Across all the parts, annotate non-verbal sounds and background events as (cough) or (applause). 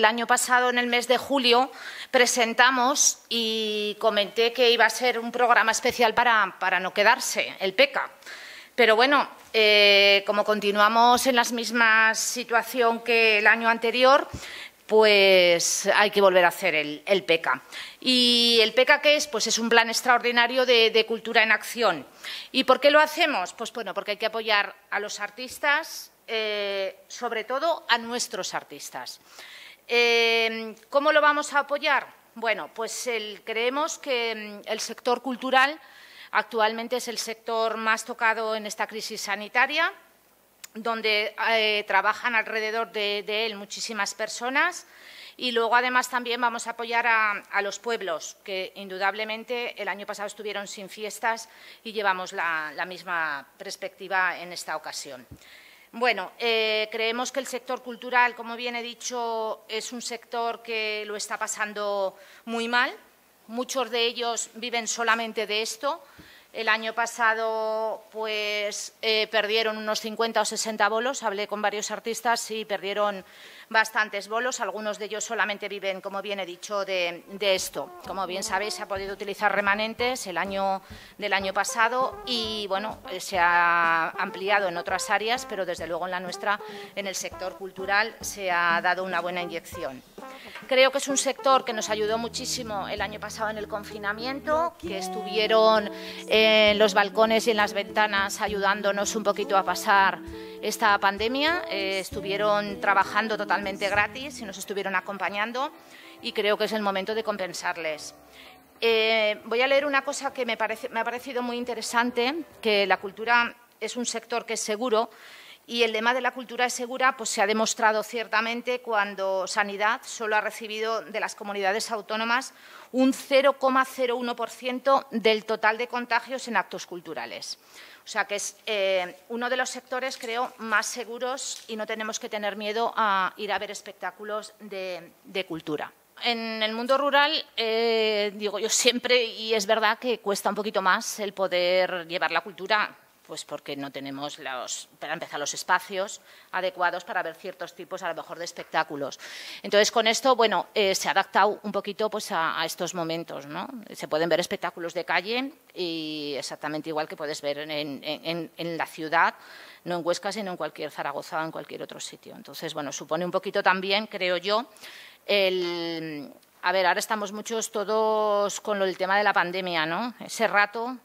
el año pasado, en el mes de julio, presentamos y comenté que iba a ser un programa especial para, no quedarse, el PECA. Pero bueno, eh, como continuamos en la misma situación que el año anterior, pues hay que volver a hacer el, PECA. ¿Y el PECA qué es? Pues es un plan extraordinario de, cultura en acción. ¿Y por qué lo hacemos? Pues bueno, porque hay que apoyar a los artistas, eh, sobre todo a nuestros artistas. Em, ¿Cómo lo vamos a apoyar? Bueno, pues creemos que em, el sector cultural actualmente es el sector más tocado en esta crisis sanitaria, donde eh, trabajan alrededor de, él muchísimas personas. Y luego, además, también vamos a apoyar a, los pueblos, que indudablemente el año pasado estuvieron sin fiestas y llevamos la misma perspectiva en esta ocasión. Bueno, eh, creemos que el sector cultural, como bien he dicho, es un sector que lo está pasando muy mal. Muchos de ellos viven solamente de esto. El año pasado pues, eh, perdieron unos 50 o 60 bolos, hablé con varios artistas y perdieron bastantes bolos, algunos de ellos solamente viven, como bien he dicho, de, de esto. Como bien sabéis, se ha podido utilizar remanentes el año del año pasado y bueno, eh, se ha ampliado en otras áreas, pero desde luego en la nuestra, en el sector cultural, se ha dado una buena inyección. Creo que es un sector que nos ayudó muchísimo el año pasado en el confinamiento, que estuvieron en los balcones y en las ventanas ayudándonos un poquito a pasar esta pandemia. Eh, estuvieron trabajando totalmente gratis y nos estuvieron acompañando y creo que es el momento de compensarles. Eh, voy a leer una cosa que me ha parecido muy interesante, que la cultura es un sector que es seguro y el tema de la cultura es segura pues, se ha demostrado ciertamente cuando Sanidad solo ha recibido de las comunidades autónomas un 0,01% del total de contagios en actos culturales. O sea que es eh, uno de los sectores, creo, más seguros y no tenemos que tener miedo a ir a ver espectáculos de, cultura. En el mundo rural, eh, digo yo siempre, y es verdad que cuesta un poquito más el poder llevar la cultura pues porque no tenemos, los, para empezar, los espacios adecuados para ver ciertos tipos, a lo mejor, de espectáculos. Entonces, con esto, bueno, eh, se ha adaptado un poquito pues, a, estos momentos, ¿no? Se pueden ver espectáculos de calle y exactamente igual que puedes ver en, la ciudad, no en Huesca, sino en cualquier Zaragoza o en cualquier otro sitio. Entonces, bueno, supone un poquito también, creo yo, el... A ver, ahora estamos muchos todos con el tema de la pandemia, ¿no? Ese rato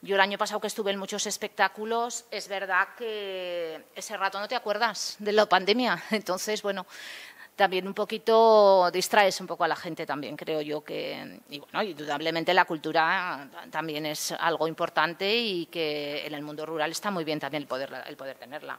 yo el año pasado que estuve en muchos espectáculos, es verdad que ese rato no te acuerdas de la pandemia. (laughs) Entonces, bueno, también un poquito distraes un poco a la gente también, creo yo que y bueno, indudablemente la cultura también es algo importante y que en el mundo rural está muy bien también el poder el poder tenerla.